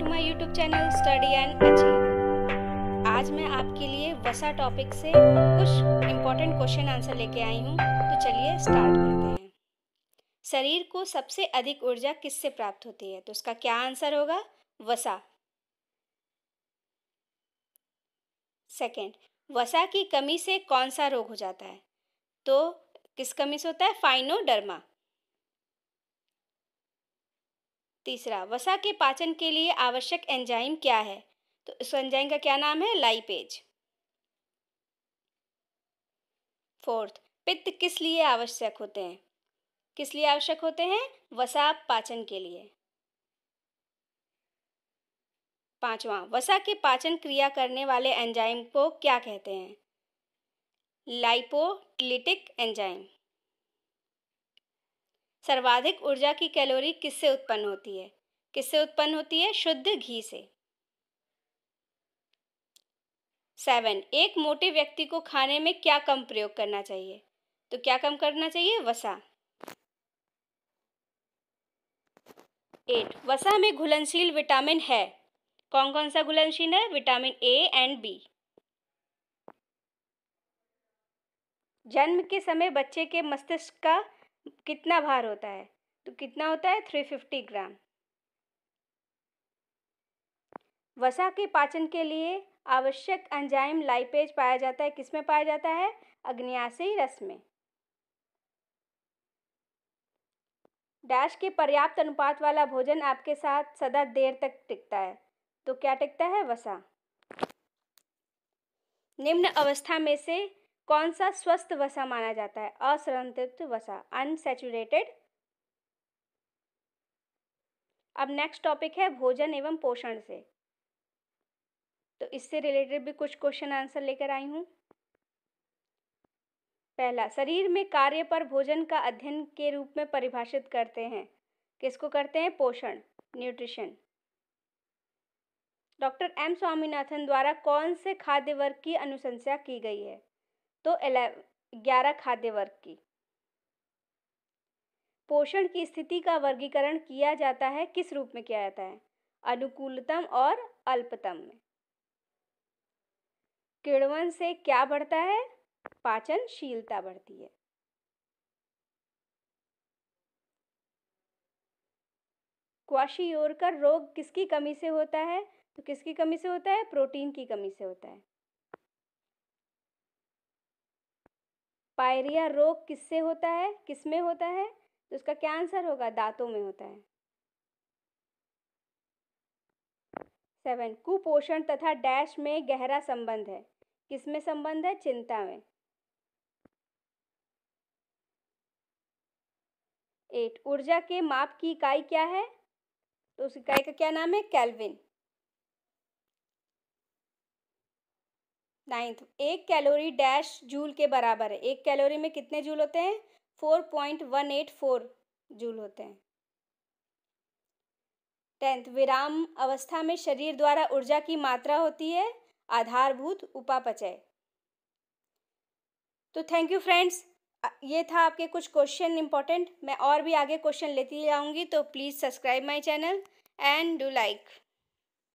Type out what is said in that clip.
to my YouTube channel study and achieve आज मैं आपके लिए वसा टॉपिक से कुछ इम्पोर्टेंट क्वेश्चन आंसर लेके आई हूँ तो चलिए स्टार्ट करते हैं शरीर को सबसे अधिक ऊर्जा किससे प्राप्त होती है तो उसका क्या आंसर होगा वसा सेकेंड वसा की कमी से कौन सा रोग हो जाता है तो किस कमी से होता है फाइनोडर्मा तीसरा वसा के पाचन के लिए आवश्यक एंजाइम क्या है तो इस एंजाइम का क्या नाम है लाइपेज फोर्थ पित्त किस लिए आवश्यक होते हैं किस लिए आवश्यक होते हैं वसा पाचन के लिए पांचवा वसा के पाचन क्रिया करने वाले एंजाइम को क्या कहते हैं लाइपोलिटिक एंजाइम सर्वाधिक ऊर्जा की कैलोरी किससे उत्पन्न होती है किससे उत्पन्न होती है शुद्ध घी से सेवन एक मोटे व्यक्ति को खाने में क्या कम प्रयोग करना चाहिए तो क्या कम करना चाहिए वसा एट वसा में घुलनशील विटामिन है कौन कौन सा घुलनशील है विटामिन ए एंड बी जन्म के समय बच्चे के मस्तिष्क का कितना भार होता है तो कितना होता है थ्री फिफ्टी ग्राम वसा के पाचन के लिए आवश्यक एंजाइम लाइपेज पाया जाता है किसमें पाया जाता है अग्नियासी रस में डैश के पर्याप्त अनुपात वाला भोजन आपके साथ सदा देर तक टिकता है तो क्या टिकता है वसा निम्न अवस्था में से कौन सा स्वस्थ वसा माना जाता है असंतृप्त वसा अनसेचुरेटेड अब नेक्स्ट टॉपिक है भोजन एवं पोषण से तो इससे रिलेटेड भी कुछ क्वेश्चन आंसर लेकर आई हूँ पहला शरीर में कार्य पर भोजन का अध्ययन के रूप में परिभाषित करते हैं किसको करते हैं पोषण न्यूट्रिशन डॉक्टर एम स्वामीनाथन द्वारा कौन से खाद्य वर्ग की अनुशंसा की गई है तो ग्यारह खाद्य वर्ग की पोषण की स्थिति का वर्गीकरण किया जाता है किस रूप में किया जाता है अनुकूलतम और अल्पतम में किण्वन से क्या बढ़ता है पाचनशीलता बढ़ती है क्वाशियोरकर रोग किसकी कमी से होता है तो किसकी कमी से होता है प्रोटीन की कमी से होता है पायरिया रोग किससे होता है किस में होता है तो इसका क्या आंसर होगा दांतों में होता है सेवन कुपोषण तथा डैश में गहरा संबंध है किस में संबंध है चिंता में एट ऊर्जा के माप की इकाई क्या है तो उस इकाई का क्या नाम है कैलविन नाइन्थ एक कैलोरी डैश जूल के बराबर है एक कैलोरी में कितने जूल होते हैं four point one eight four joule होते हैं टेंथ विराम अवस्था में शरीर द्वारा ऊर्जा की मात्रा होती है आधारभूत उपापचय तो थैंक यू फ्रेंड्स ये था आपके कुछ क्वेश्चन इंपॉर्टेंट मैं और भी आगे क्वेश्चन लेती जाऊँगी तो please subscribe my channel and do like